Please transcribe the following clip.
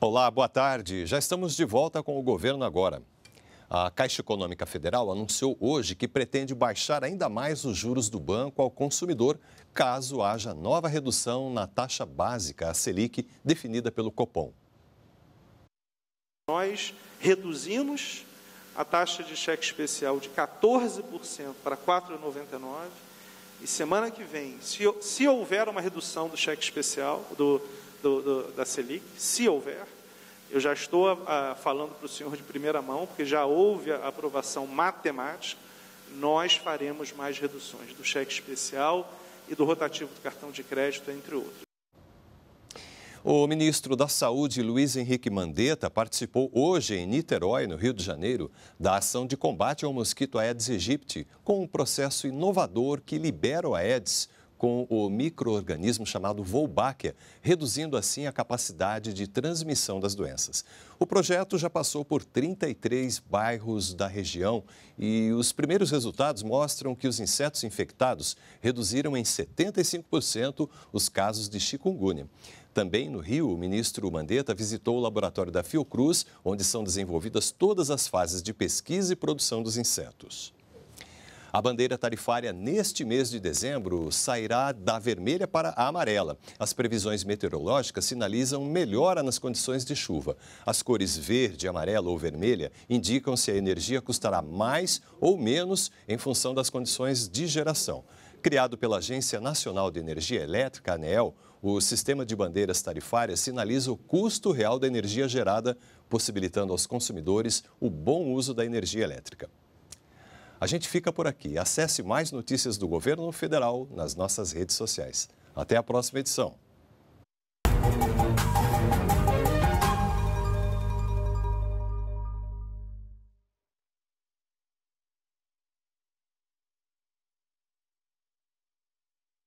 Olá, boa tarde. Já estamos de volta com o governo agora. A Caixa Econômica Federal anunciou hoje que pretende baixar ainda mais os juros do banco ao consumidor, caso haja nova redução na taxa básica, a Selic, definida pelo Copom. Nós reduzimos a taxa de cheque especial de 14% para 4,99 e semana que vem, se, se houver uma redução do cheque especial, do, do, do da Selic, se houver, eu já estou a, ah, a, ah, falando para o senhor de primeira mão, porque já houve a aprovação matemática, nós faremos mais reduções do cheque especial e do rotativo do cartão de crédito, entre outros. O ministro da Saúde, Luiz Henrique Mandetta, participou hoje em Niterói, no Rio de Janeiro, da ação de combate ao mosquito Aedes aegypti, com um processo inovador que libera o Aedes com o microorganismo chamado Wolbachia, reduzindo assim a capacidade de transmissão das doenças. O projeto já passou por 33 bairros da região e os primeiros resultados mostram que os insetos infectados reduziram em 75% os casos de chikungunya. Também no Rio, o ministro Mandetta visitou o laboratório da Fiocruz, onde são desenvolvidas todas as fases de pesquisa e produção dos insetos. A bandeira tarifária neste mês de dezembro sairá da vermelha para a amarela. As previsões meteorológicas sinalizam melhora nas condições de chuva. As cores verde, amarela ou vermelha indicam se a energia custará mais ou menos em função das condições de geração. Criado pela Agência Nacional de Energia Elétrica, ANEEL, o sistema de bandeiras tarifárias sinaliza o custo real da energia gerada, possibilitando aos consumidores o bom uso da energia elétrica. A gente fica por aqui. Acesse mais notícias do governo federal nas nossas redes sociais. Até a próxima edição.